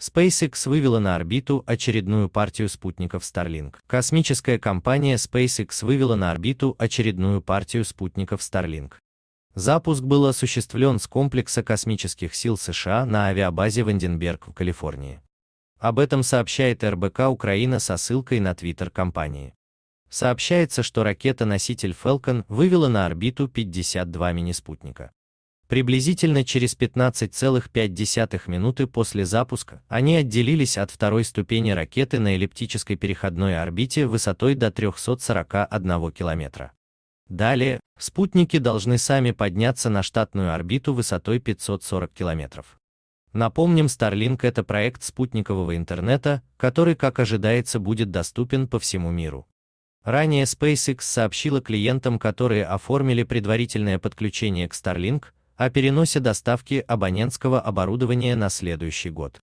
SpaceX вывела на орбиту очередную партию спутников Starlink. Космическая компания SpaceX вывела на орбиту очередную партию спутников Starlink. Запуск был осуществлен с комплекса космических сил США на авиабазе Ванденберг в Калифорнии. Об этом сообщает РБК Украина со ссылкой на твиттер компании. Сообщается, что ракета-носитель Falcon вывела на орбиту 52 мини-спутника. Приблизительно через 15,5 минуты после запуска они отделились от второй ступени ракеты на эллиптической переходной орбите высотой до 341 километра. Далее, спутники должны сами подняться на штатную орбиту высотой 540 километров. Напомним, Starlink – это проект спутникового интернета, который, как ожидается, будет доступен по всему миру. Ранее SpaceX сообщила клиентам, которые оформили предварительное подключение к Starlink, о переносе доставки абонентского оборудования на следующий год.